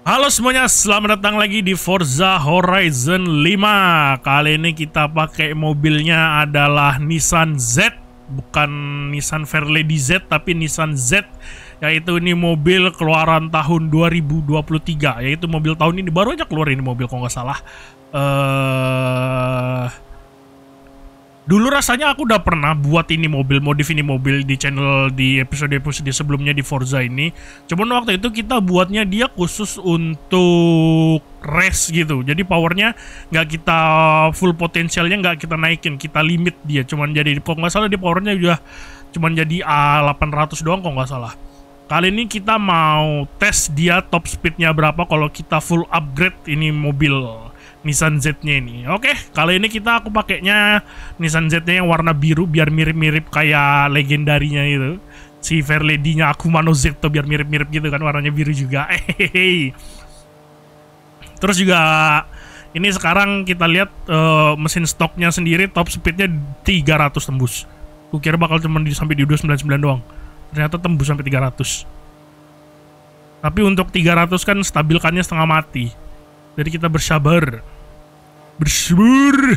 Halo semuanya, selamat datang lagi di Forza Horizon 5 Kali ini kita pakai mobilnya adalah Nissan Z Bukan Nissan Fairlady Z, tapi Nissan Z Yaitu ini mobil keluaran tahun 2023 Yaitu mobil tahun ini, baru aja keluar ini mobil kalau nggak salah eh uh dulu rasanya aku udah pernah buat ini mobil modif ini mobil di channel di episode episode sebelumnya di Forza ini cuman waktu itu kita buatnya dia khusus untuk race gitu jadi powernya nggak kita full potensialnya nggak kita naikin kita limit dia cuman jadi kok nggak salah dia powernya udah cuman jadi A800 doang kok nggak salah kali ini kita mau tes dia top speednya berapa kalau kita full upgrade ini mobil Nissan Z-nya ini. Oke, kali ini kita aku pakainya Nissan Z-nya yang warna biru biar mirip-mirip kayak legendarinya itu. Si Fairlady-nya aku Mano Z tuh biar mirip-mirip gitu kan warnanya biru juga. Hehehe. Terus juga ini sekarang kita lihat uh, mesin stoknya sendiri top speed-nya 300 tembus. Kukira bakal cuma di, sampai di 299 doang. Ternyata tembus sampai 300. Tapi untuk 300 kan stabilkannya setengah mati jadi kita bersabar. Bersyukur.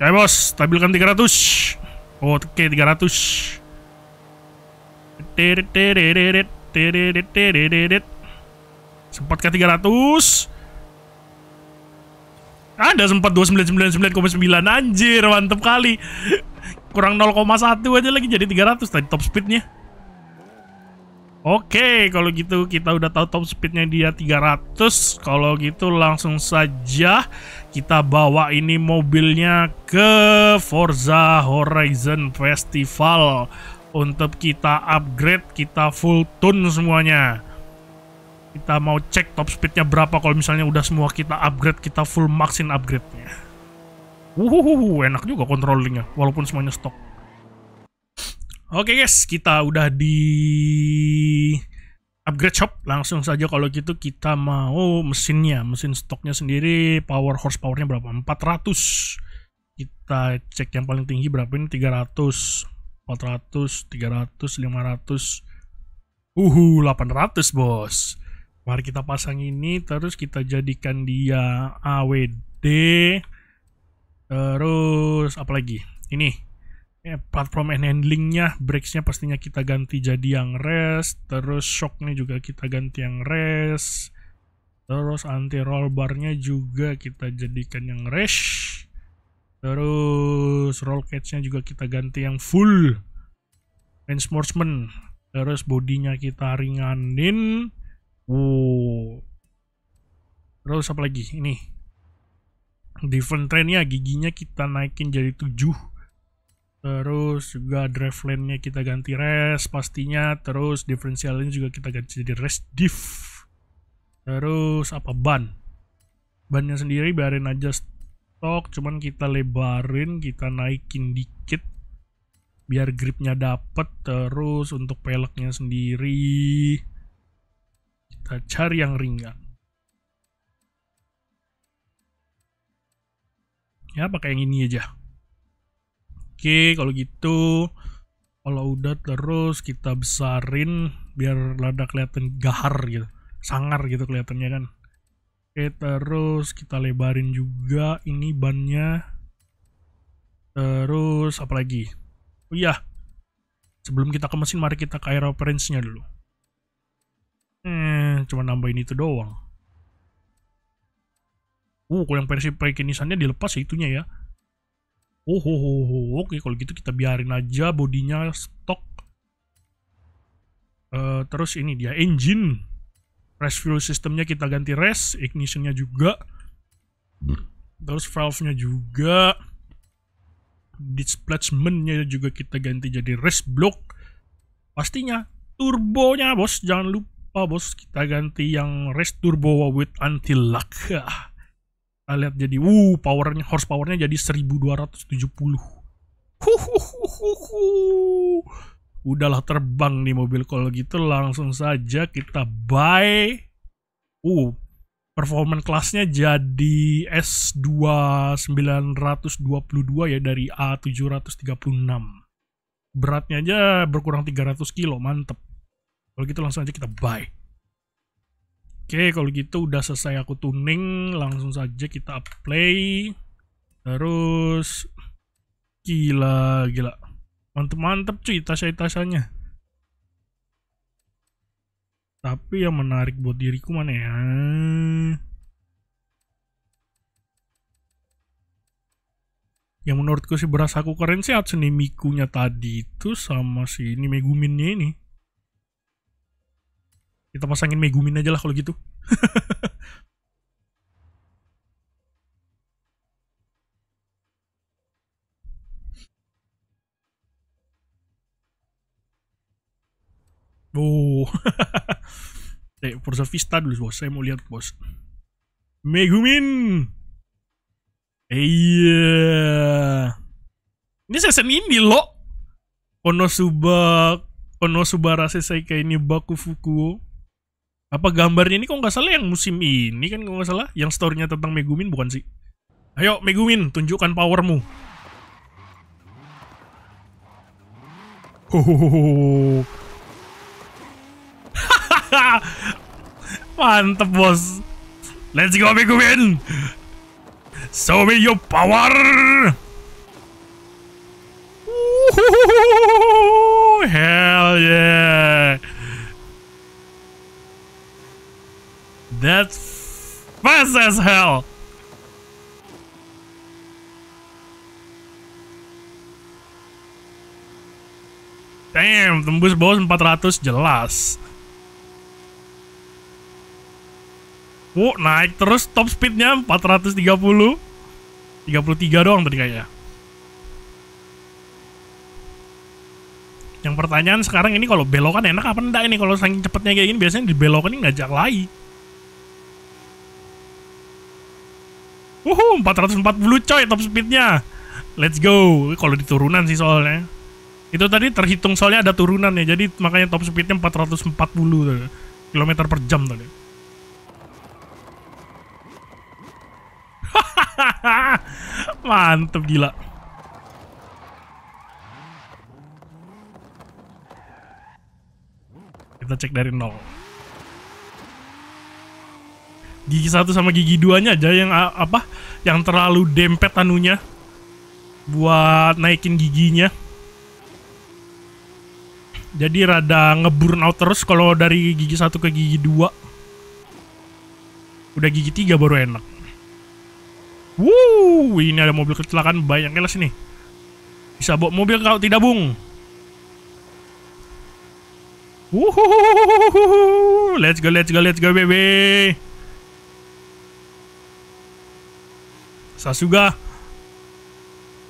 Ya bos, stabilkan 300. Oh, oke okay, 300. Sempat ke 300. Ada sempat 2999,9 anjir, mantep kali. Kurang 0,1 aja lagi jadi 300 tadi top speednya. Oke, kalau gitu kita udah tahu top speednya dia 300. Kalau gitu langsung saja kita bawa ini mobilnya ke Forza Horizon Festival untuk kita upgrade, kita full tune semuanya. Kita mau cek top speednya berapa kalau misalnya udah semua kita upgrade, kita full maxin upgrade-nya. Wuhuhu, enak juga controllingnya walaupun semuanya stok. Oke okay guys, kita udah di upgrade shop. Langsung saja kalau gitu kita mau mesinnya, mesin stoknya sendiri power horsepowernya berapa? 400. Kita cek yang paling tinggi berapa ini 300, 400, 300, 500. Uhu, 800 bos. Mari kita pasang ini terus kita jadikan dia AWD. Terus apa lagi? Ini ya, platform and handlingnya brakesnya pastinya kita ganti jadi yang rest terus shocknya juga kita ganti yang rest terus anti roll barnya juga kita jadikan yang rest terus roll cage nya juga kita ganti yang full reinforcement terus bodinya kita ringanin wow terus apa lagi ini different trainnya giginya kita naikin jadi tujuh terus juga drive lane-nya kita ganti rest pastinya terus diferensialnya juga kita ganti jadi rest diff terus apa ban bannya sendiri biarin aja stok cuman kita lebarin kita naikin dikit biar gripnya dapet terus untuk peleknya sendiri kita cari yang ringan ya pakai yang ini aja Oke, kalau gitu kalau udah terus kita besarin biar lada kelihatan gahar gitu sangar gitu kelihatannya kan oke terus kita lebarin juga ini bannya terus apa lagi oh iya sebelum kita ke mesin mari kita ke reference nya dulu hmm cuma nambahin itu doang uh kalau yang versi pakai nisannya dilepas ya itunya ya Oh, oh, oh, oh, oh. oke kalau gitu kita biarin aja bodinya stok. Uh, terus ini dia engine. Rest fuel sistemnya kita ganti rest, ignitionnya juga. Terus valve-nya juga. Displacement-nya juga kita ganti jadi rest block. Pastinya turbonya bos jangan lupa bos kita ganti yang rest turbo with anti lock. lihat jadi wuh powernya horsepowernya jadi 1270 Huhuhuhuhu. udahlah terbang nih mobil kalau gitu langsung saja kita buy uh performan kelasnya jadi S2 922 ya dari A736 beratnya aja berkurang 300 kilo mantep kalau gitu langsung aja kita buy Oke, kalau gitu udah selesai aku tuning, langsung saja kita play. Terus gila gila. Mantep-mantep cuy tasya tasyanya Tapi yang menarik buat diriku mana ya? Yang menurutku sih berasa aku keren sih Hatsune miku tadi itu sama si ini meguminnya ini. Kita pasangin Megumin aja lah kalau gitu. Oh. eh, Forza Vista dulu, Bos. Saya mau lihat, Bos. Megumin. Eh, iya. Ini season ini loh. Konosuba saya kayak ini Baku fuku. Apa gambarnya ini kok nggak salah yang musim ini kan nggak salah? Yang storynya tentang Megumin bukan sih? Ayo Megumin, tunjukkan powermu. hahaha Mantep bos. Let's go Megumin. Show me your power. That's fast as hell. Damn, tembus bos 400 jelas. Wuh, naik terus top speednya 430 33 doang tadi kayaknya Yang pertanyaan sekarang ini kalau belokan enak apa enggak ini Kalau saking cepetnya kayak gini biasanya dibelokan ini ngajak lagi Wuhu, 440 coy top speednya. Let's go. Kalau di turunan sih soalnya. Itu tadi terhitung soalnya ada turunan ya. Jadi makanya top speednya 440 tuh. Kilometer per jam tadi. Mantep gila. Kita cek dari nol gigi satu sama gigi duanya aja yang apa yang terlalu dempet anunya buat naikin giginya jadi rada ngeburn out terus kalau dari gigi satu ke gigi dua udah gigi tiga baru enak wow ini ada mobil kecelakaan banyak kelas nih. Bisa bawa mobil kau tidak, Bung. Let's go, let's go, let's go, baby. Sasuga.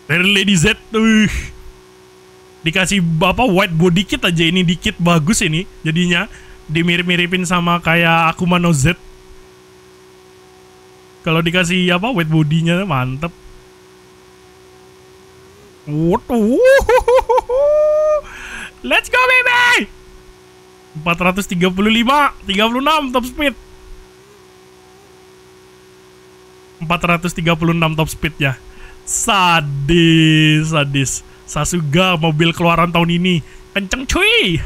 Dari Lady Z. Uh. Dikasih bapak white body dikit aja ini dikit bagus ini jadinya dimirip-miripin sama kayak Akuma no Z. Kalau dikasih apa white bodinya mantep. What? Let's go baby. 435, 36 top speed. 436 top speednya sadis sadis Sasuga mobil keluaran tahun ini kenceng cuy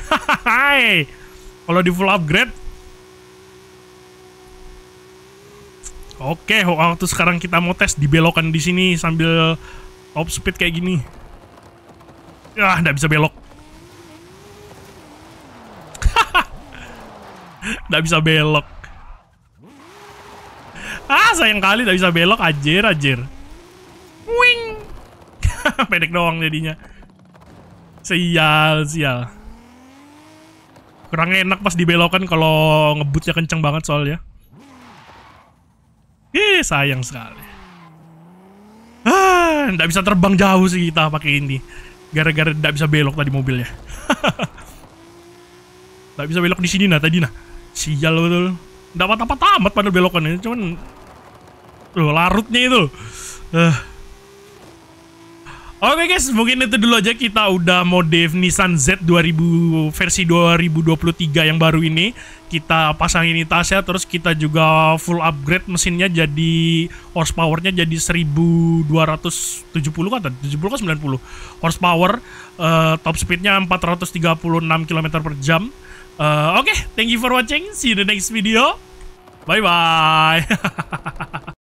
kalau di full upgrade Oke, waktu oh, sekarang kita mau tes di belokan di sini sambil top speed kayak gini. Ah, nggak bisa belok. Nggak bisa belok ah sayang kali tidak bisa belok anjir anjir wing pendek doang jadinya sial sial kurang enak pas dibelokan kalau ngebutnya kenceng banget soalnya Ih, sayang sekali ah nggak bisa terbang jauh sih kita pakai ini gara-gara tidak bisa belok tadi mobilnya tidak bisa belok di sini nah tadi nah sial betul dapat apa tamat pada belokan ini cuman loh larutnya itu uh. oke okay guys mungkin itu dulu aja kita udah dev Nissan Z 2000 versi 2023 yang baru ini kita pasangin tasnya terus kita juga full upgrade mesinnya jadi horsepowernya jadi 1270 kan 70 kan 90 horsepower uh, top speednya 436 km per jam Uh, Oke, okay. thank you for watching. See you in the next video. Bye-bye.